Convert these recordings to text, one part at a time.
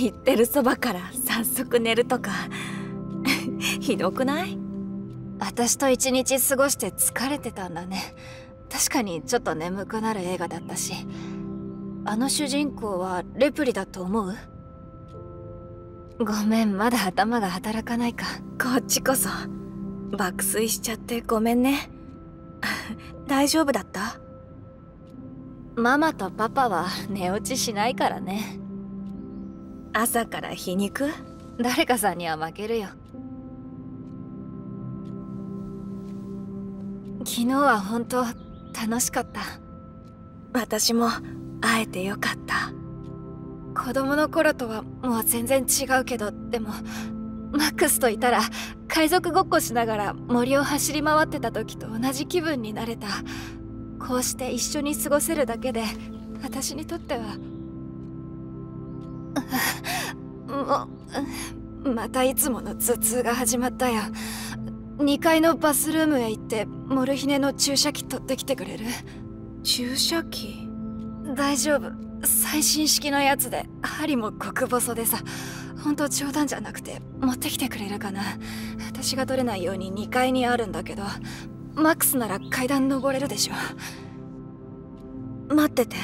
言ってるそばから早速寝るとか ひどくない私と一日過ごして疲れてたんだね確かにちょっと眠くなる映画だったしあの主人公はレプリだと思うごめんまだ頭が働かないかこっちこそ爆睡しちゃってごめんね 大丈夫だったママとパパは寝落ちしないからね朝から皮肉誰かさんには負けるよ昨日は本当楽しかった私も会えてよかった子供の頃とはもう全然違うけどでもマックスといたら海賊ごっこしながら森を走り回ってた時と同じ気分になれたこうして一緒に過ごせるだけで私にとってはもまたいつもの頭痛が始まったよ2階のバスルームへ行ってモルヒネの注射器取ってきてくれる注射器大丈夫最新式のやつで針も極細でさほんと冗談じゃなくて持ってきてくれるかな私が取れないように2階にあるんだけどマックスなら階段登れるでしょ待ってて。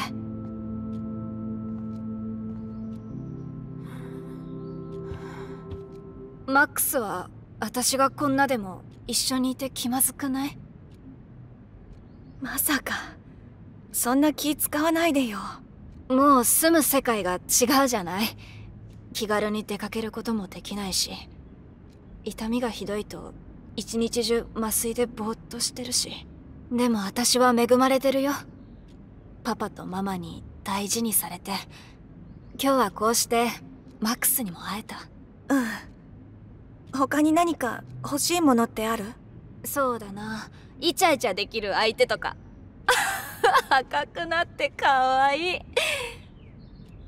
マックスは私がこんなでも一緒にいて気まずくないまさかそんな気使わないでよもう住む世界が違うじゃない気軽に出かけることもできないし痛みがひどいと一日中麻酔でぼーっとしてるしでも私は恵まれてるよパパとママに大事にされて今日はこうしてマックスにも会えたうん他に何か欲しいものってあるそうだなイチャイチャできる相手とか 赤くなって可愛い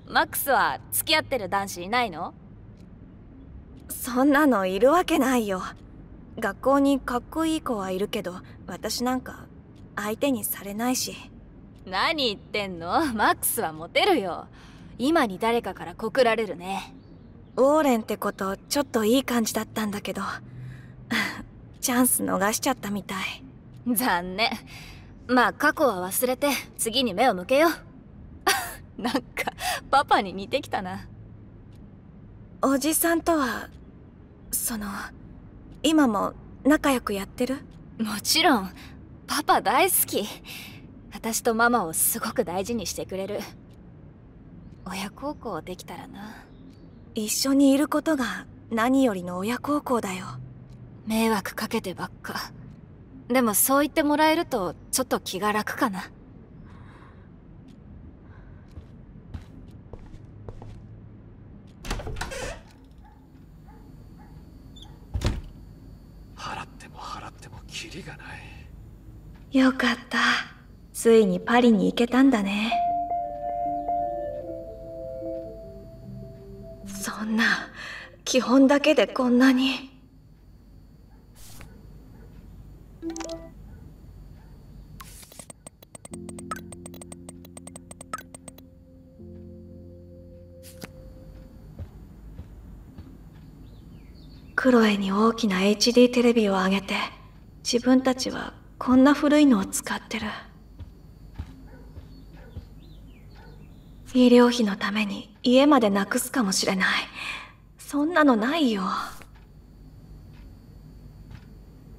マックスは付き合ってる男子いないのそんなのいるわけないよ学校にかっこいい子はいるけど私なんか相手にされないし何言ってんのマックスはモテるよ今に誰かから告られるねウォーレンってことちょっといい感じだったんだけど チャンス逃しちゃったみたい残念まあ過去は忘れて次に目を向けよう なんかパパに似てきたなおじさんとはその今も仲良くやってるもちろんパパ大好き私とママをすごく大事にしてくれる親孝行できたらな一緒にいることが何よりの親孝行だよ迷惑かけてばっかでもそう言ってもらえるとちょっと気が楽かな払っても払ってもキリがないよかったついにパリに行けたんだね基本だけでこんなに。クロエに大きな HD テレビをあげて自分たちはこんな古いのを使ってる医療費のために家までなくすかもしれないそんなのないよ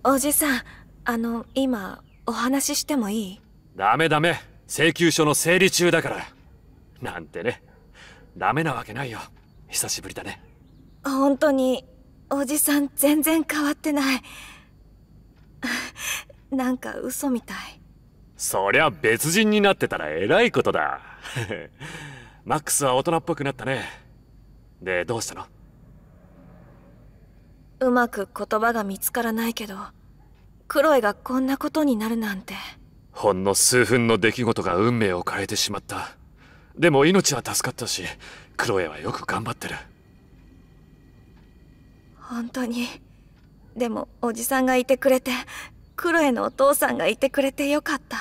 おじさんあの今お話ししてもいいダメダメ請求書の整理中だからなんてねダメなわけないよ久しぶりだね本当におじさん全然変わってないなんか嘘みたいそりゃ別人になってたらえらいことだ マックスは大人っぽくなったねでどうしたのうまく言葉が見つからないけどクロエがこんなことになるなんてほんの数分の出来事が運命を変えてしまったでも命は助かったしクロエはよく頑張ってる本当にでもおじさんがいてくれてクロエのお父さんがいてくれてよかった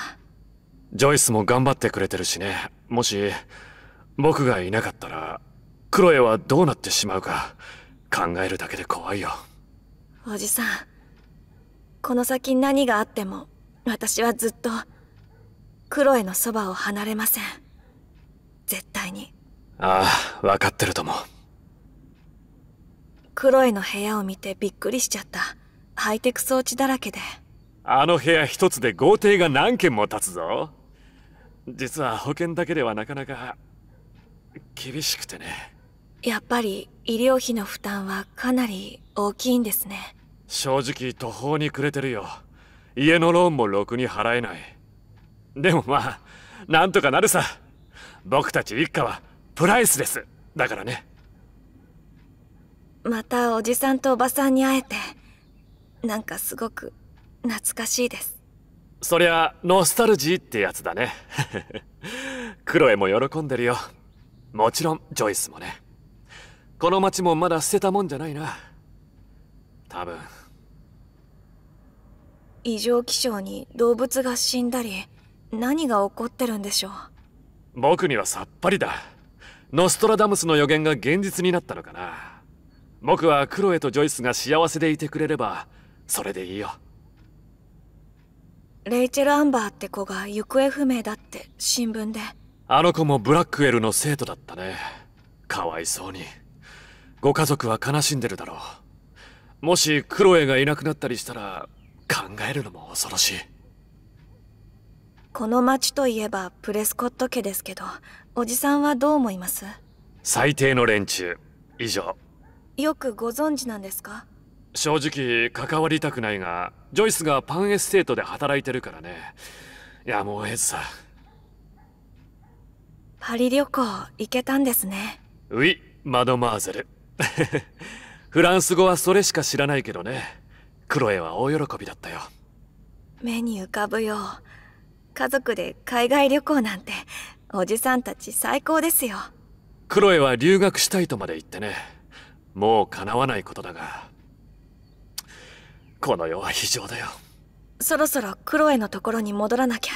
ジョイスも頑張ってくれてるしねもし僕がいなかったらクロエはどうなってしまうか考えるだけで怖いよおじさんこの先何があっても私はずっとクロエのそばを離れません絶対にああ分かってるともクロエの部屋を見てびっくりしちゃったハイテク装置だらけであの部屋一つで豪邸が何軒も建つぞ実は保険だけではなかなか厳しくてねやっぱり医療費の負担はかなり大きいんですね正直途方に暮れてるよ家のローンもろくに払えないでもまあなんとかなるさ僕たち一家はプライスですだからねまたおじさんとおばさんに会えてなんかすごく懐かしいですそりゃノスタルジーってやつだねクロエも喜んでるよもちろんジョイスもねこの町もまだ捨てたもんじゃないな多分異常気象に動物が死んだり何が起こってるんでしょう僕にはさっぱりだノストラダムスの予言が現実になったのかな僕はクロエとジョイスが幸せでいてくれればそれでいいよレイチェル・アンバーって子が行方不明だって新聞であの子もブラックエルの生徒だったねかわいそうにご家族は悲しんでるだろうもしクロエがいなくなったりしたら考えるのも恐ろしいこの町といえばプレスコット家ですけどおじさんはどう思います最低の連中以上よくご存知なんですか正直関わりたくないがジョイスがパンエステートで働いてるからねやむを得ずさパリ旅行行けたんですねういマドマーゼル フランス語はそれしか知らないけどねクロエは大喜びだったよ目に浮かぶよ家族で海外旅行なんておじさんたち最高ですよクロエは留学したいとまで言ってねもう叶わないことだがこの世は非常だよそろそろクロエのところに戻らなきゃ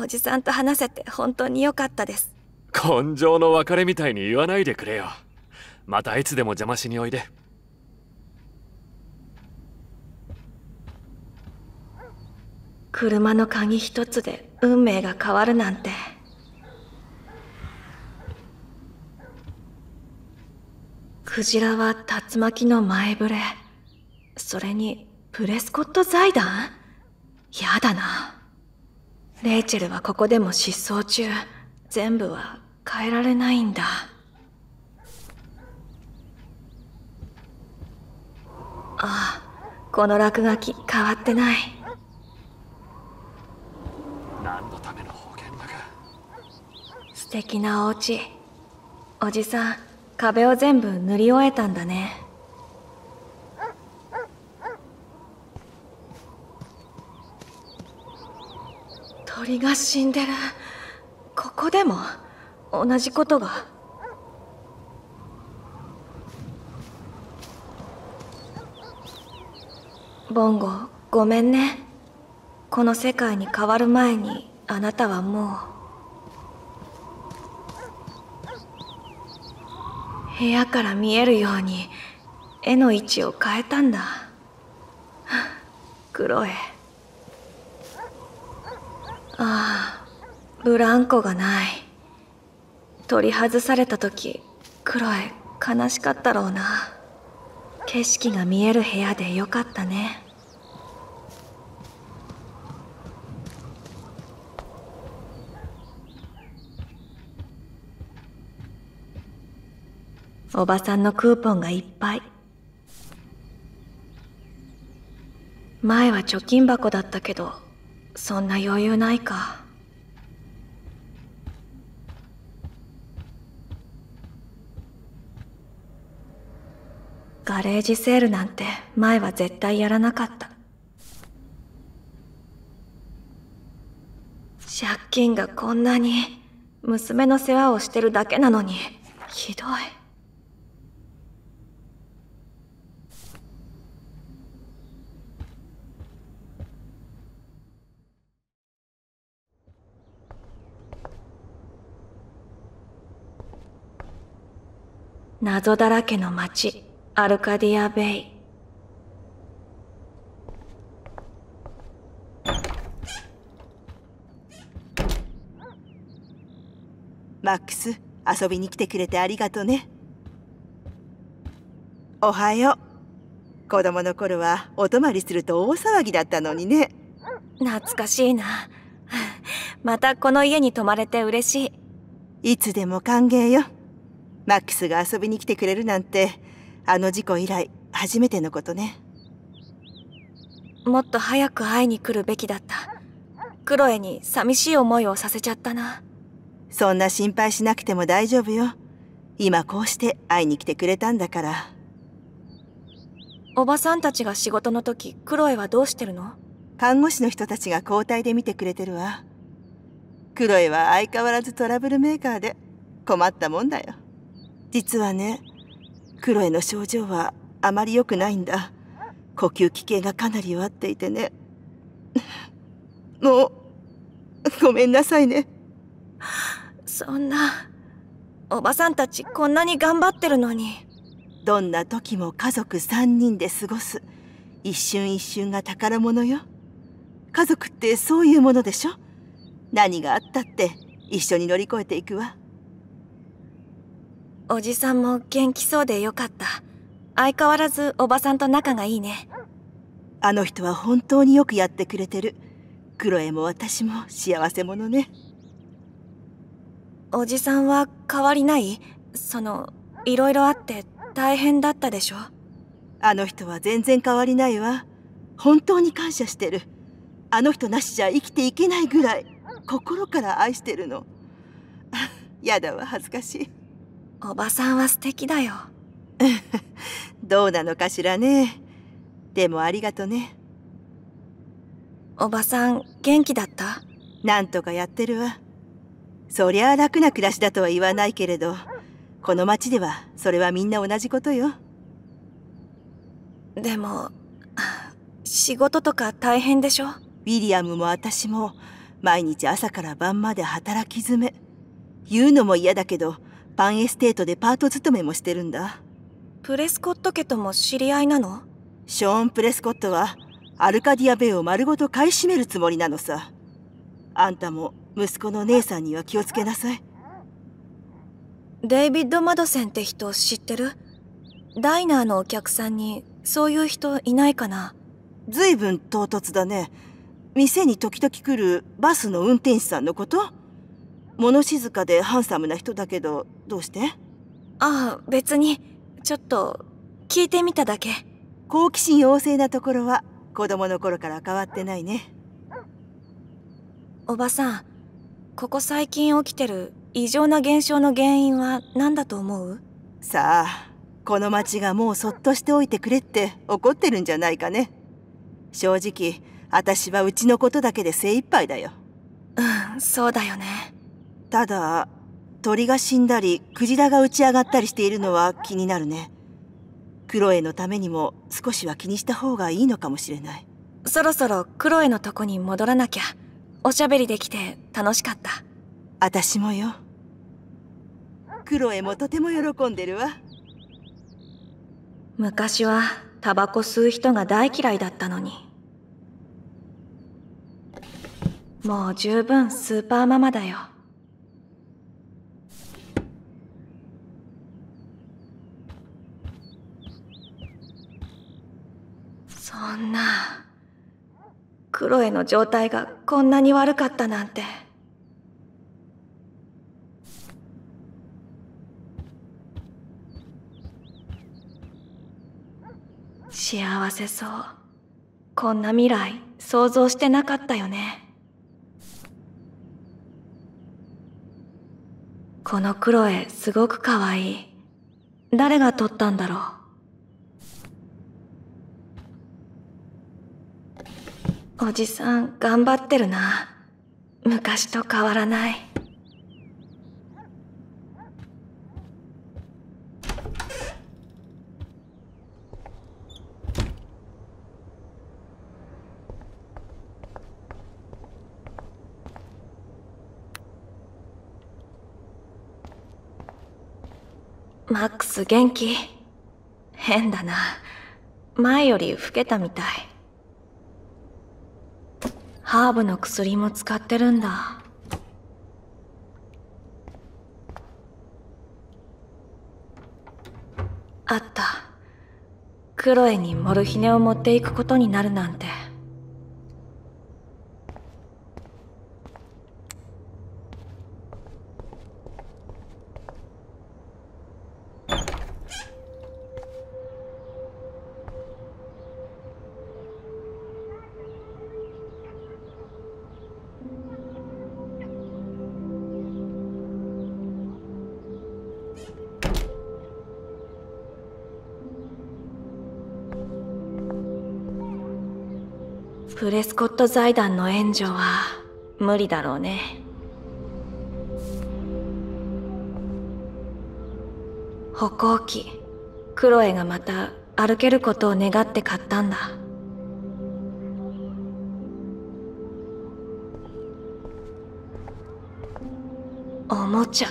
おじさんと話せて本当に良かったです根性の別れみたいに言わないでくれよまたいつでも邪魔しにおいで車の鍵一つで運命が変わるなんて。クジラは竜巻の前触れ。それに、プレスコット財団やだな。レイチェルはここでも失踪中。全部は変えられないんだ。ああ、この落書き変わってない。何のための保険だか素敵なお家おじさん壁を全部塗り終えたんだね鳥が死んでるここでも同じことがボンゴごめんねこの世界に変わる前にあなたはもう部屋から見えるように絵の位置を変えたんだクロエああブランコがない取り外された時クロエ悲しかったろうな景色が見える部屋でよかったねおばさんのクーポンがいっぱい前は貯金箱だったけどそんな余裕ないかガレージセールなんて前は絶対やらなかった借金がこんなに娘の世話をしてるだけなのにひどい。謎だらけの街、アルカディアベイ。マックス、遊びに来てくれてありがとね。おはよう。子供の頃はお泊まりすると大騒ぎだったのにね。懐かしいな。またこの家に泊まれて嬉しい。いつでも歓迎よ。マックスが遊びに来てくれるなんてあの事故以来初めてのことねもっと早く会いに来るべきだったクロエに寂しい思いをさせちゃったなそんな心配しなくても大丈夫よ今こうして会いに来てくれたんだからおばさんたちが仕事の時クロエはどうしてるの看護師の人たちが交代で見てくれてるわクロエは相変わらずトラブルメーカーで困ったもんだよ実はねクロエの症状はあまり良くないんだ呼吸器系がかなり弱っていてね もうごめんなさいねそんなおばさんたちこんなに頑張ってるのにどんな時も家族3人で過ごす一瞬一瞬が宝物よ家族ってそういうものでしょ何があったって一緒に乗り越えていくわおじさんも元気そうでよかった。相変わらずおばさんと仲がいいね。あの人は本当によくやってくれてる。クロエも私も幸せ者ね。おじさんは変わりないその、いろいろあって大変だったでしょあの人は全然変わりないわ。本当に感謝してる。あの人なしじゃ生きていけないぐらい心から愛してるの。やだわ、恥ずかしい。おばさんは素敵だよ どうなのかしらねでもありがとねおばさん元気だったなんとかやってるわそりゃあ楽な暮らしだとは言わないけれどこの町ではそれはみんな同じことよでも仕事とか大変でしょウィリアムも私も毎日朝から晩まで働き詰め言うのも嫌だけどパンエステートでパート勤めもしてるんだプレスコット家とも知り合いなのショーン・プレスコットはアルカディア・ベイを丸ごと買い占めるつもりなのさあんたも息子の姉さんには気をつけなさいデイビッド・マドセンって人知ってるダイナーのお客さんにそういう人いないかな随分唐突だね店に時々来るバスの運転手さんのこと物静かでハンサムな人だけどどうしてああ別にちょっと聞いてみただけ好奇心旺盛なところは子供の頃から変わってないねおばさんここ最近起きてる異常な現象の原因は何だと思うさあこの町がもうそっとしておいてくれって怒ってるんじゃないかね正直私はうちのことだけで精一杯だようんそうだよねただ、鳥が死んだり、クジラが打ち上がったりしているのは気になるね。クロエのためにも少しは気にした方がいいのかもしれない。そろそろクロエのとこに戻らなきゃ。おしゃべりできて楽しかった。私もよ。クロエもとても喜んでるわ。昔はタバコ吸う人が大嫌いだったのに。もう十分スーパーママだよ。女クロエの状態がこんなに悪かったなんて幸せそうこんな未来想像してなかったよねこのクロエすごくかわいい誰が撮ったんだろうおじさん頑張ってるな昔と変わらないマックス元気変だな前より老けたみたいハーブの薬も使ってるんだ。あった。クロエにモルヒネを持っていくことになるなんて。スコット財団の援助は無理だろうね歩行器クロエがまた歩けることを願って買ったんだおもちゃ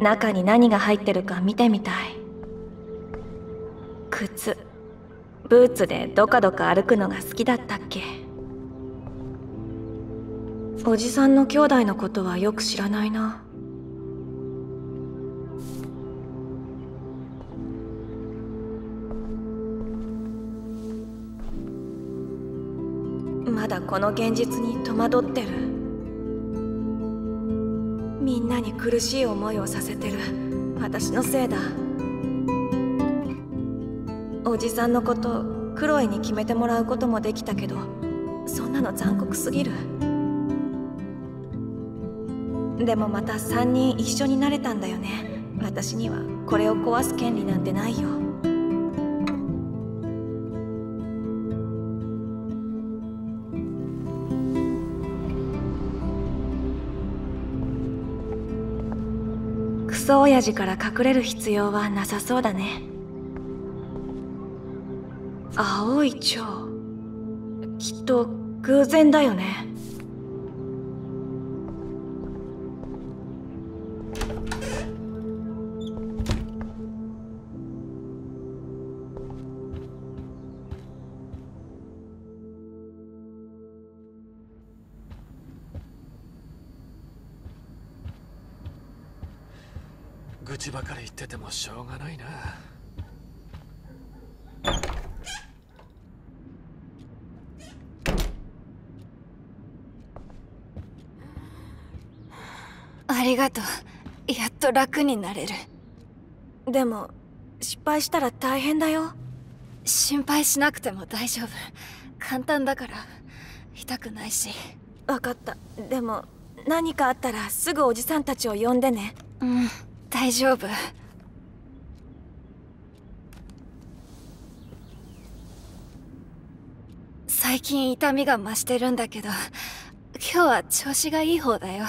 中に何が入ってるか見てみたい靴ブーツでどかどか歩くのが好きだったっけおじさんの兄弟のことはよく知らないなまだこの現実に戸惑ってるみんなに苦しい思いをさせてる私のせいだおじさんのことクロエに決めてもらうこともできたけどそんなの残酷すぎる。でもまた3人一緒になれたんだよね私にはこれを壊す権利なんてないよクソ親父から隠れる必要はなさそうだね青い蝶きっと偶然だよねもしょうがないな。ありがとう。やっと楽になれる。でも、失敗したら大変だよ。心配しなくても大丈夫。簡単だから、痛くないし。分かった。でも、何かあったらすぐおじさんたちを呼んでね。うん、大丈夫。最近痛みが増してるんだけど、今日は調子がいい方だよ。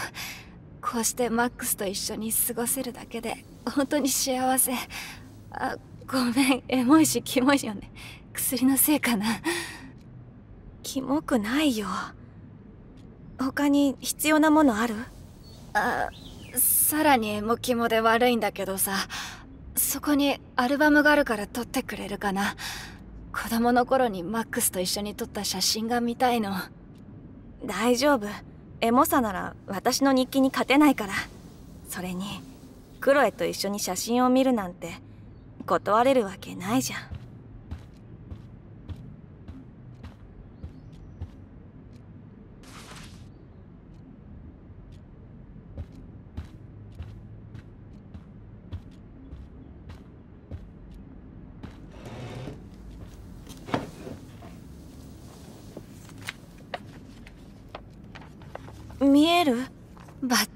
こうしてマックスと一緒に過ごせるだけで、本当に幸せ。あ、ごめん、エモいし、キモいよね。薬のせいかな。キモくないよ。他に必要なものあるあ、さらにエモキモで悪いんだけどさ、そこにアルバムがあるから撮ってくれるかな。子供の頃にマックスと一緒に撮った写真が見たいの大丈夫エモさなら私の日記に勝てないからそれにクロエと一緒に写真を見るなんて断れるわけないじゃん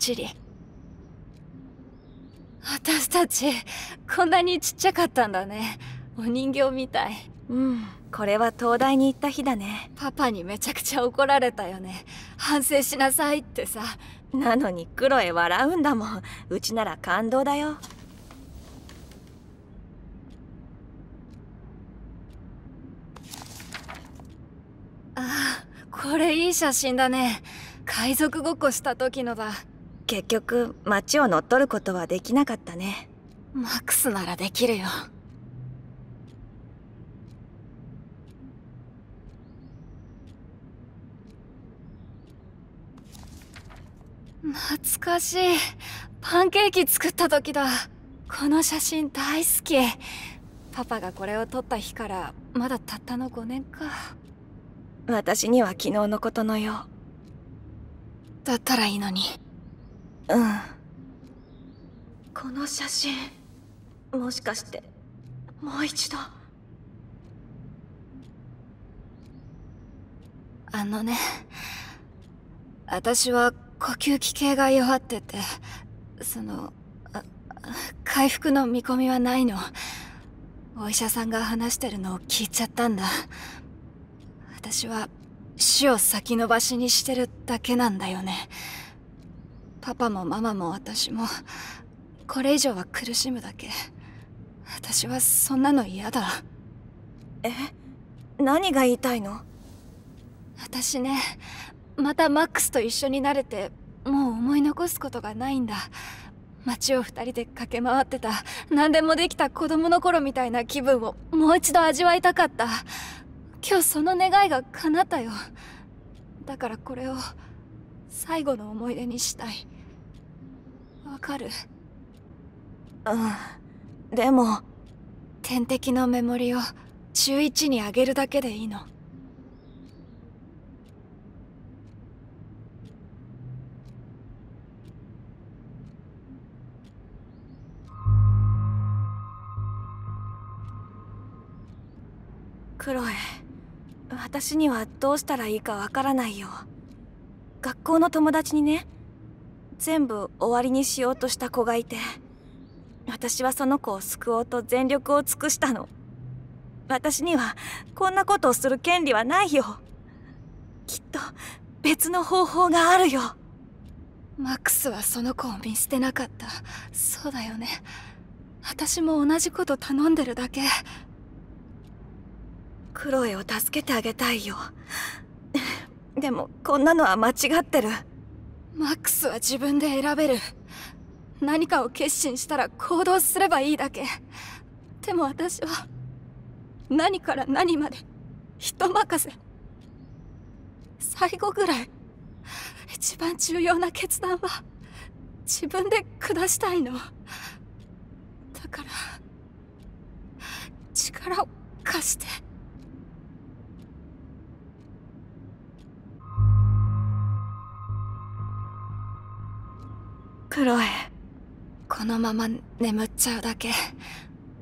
ちり私たちこんなにちっちゃかったんだねお人形みたいうんこれは東大に行った日だねパパにめちゃくちゃ怒られたよね反省しなさいってさなのにクロエ笑うんだもんうちなら感動だよああこれいい写真だね海賊ごっこした時のだ結局町を乗っ取ることはできなかったねマックスならできるよ懐かしいパンケーキ作った時だこの写真大好きパパがこれを撮った日からまだたったの5年か私には昨日のことのようだったらいいのにうんこの写真もしかしてもう一度あのね私は呼吸器系が弱っててその回復の見込みはないのお医者さんが話してるのを聞いちゃったんだ私は死を先延ばしにしてるだけなんだよねパパもママも私もこれ以上は苦しむだけ私はそんなの嫌だえ何が言いたいの私ねまたマックスと一緒になれてもう思い残すことがないんだ街を2人で駆け回ってた何でもできた子供の頃みたいな気分をもう一度味わいたかった今日その願いが叶ったよだからこれを最後の思い出にしたいわかるうんでも天敵のメモリを中1に上げるだけでいいのクロエ私にはどうしたらいいかわからないよ学校の友達にね全部終わりにしようとした子がいて私はその子を救おうと全力を尽くしたの私にはこんなことをする権利はないよきっと別の方法があるよマックスはその子を見捨てなかったそうだよね私も同じこと頼んでるだけクロエを助けてあげたいよでもこんなのは間違ってるマックスは自分で選べる何かを決心したら行動すればいいだけでも私は何から何まで人任せ最後ぐらい一番重要な決断は自分で下したいのだから力を貸して。クロエこのまま眠っちゃうだけ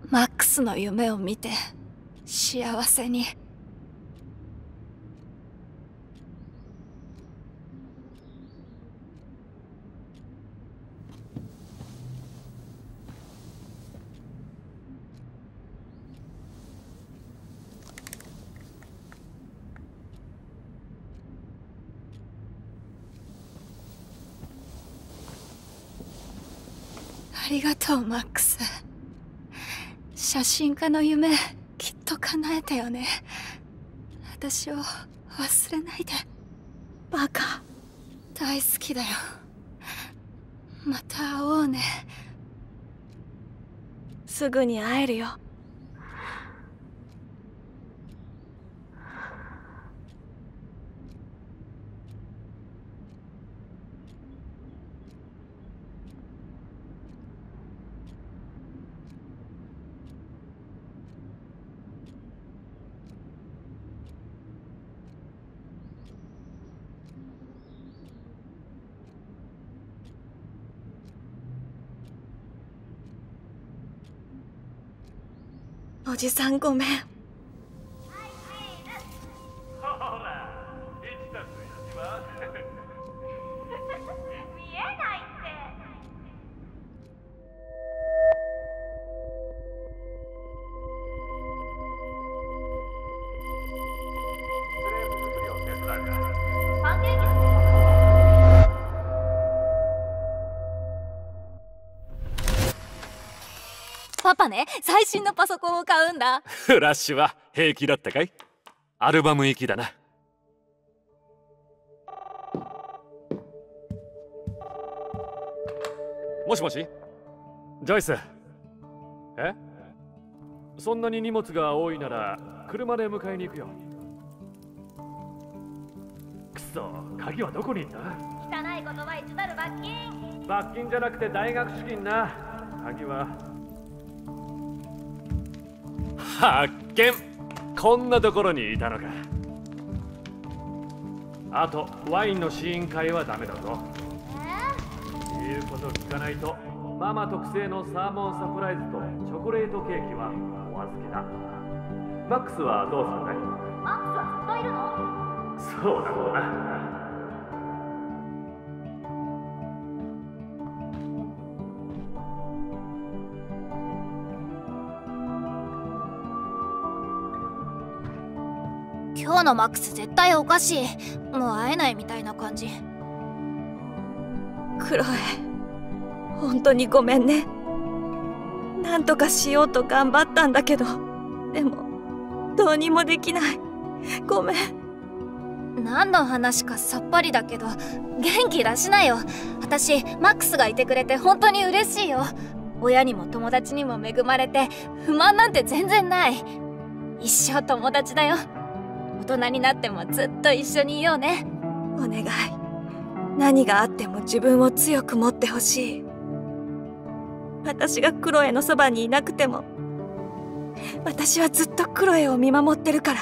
マックスの夢を見て幸せにりがとうマックス写真家の夢きっと叶えたよね私を忘れないでバカ大好きだよまた会おうねすぐに会えるよおじさんごめんね最新のパソコンを買うんだフ ラッシュは平気だったかいアルバム行きだなもしもしジョイスえそんなに荷物が多いなら車で迎えに行くよくそ鍵はどこにいた汚いことは一たる罰金罰金じゃなくて大学資金な鍵は発見こんなところにいたのかあとワインの試飲会はダメだぞ、え言うこと聞かないとママ特製のサーモンサプライズとチョコレートケーキはお預けだマックスはどうするねマックスはずっといるのそうだろうな今のマックス絶対おかしいもう会えないみたいな感じクロエ本当にごめんねなんとかしようと頑張ったんだけどでもどうにもできないごめん何の話かさっぱりだけど元気出しなよ私マックスがいてくれて本当に嬉しいよ親にも友達にも恵まれて不満なんて全然ない一生友達だよ大人になってもずっと一緒にいようねお願い何があっても自分を強く持ってほしい私がクロエのそばにいなくても私はずっとクロエを見守ってるから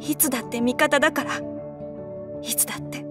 いつだって味方だからいつだって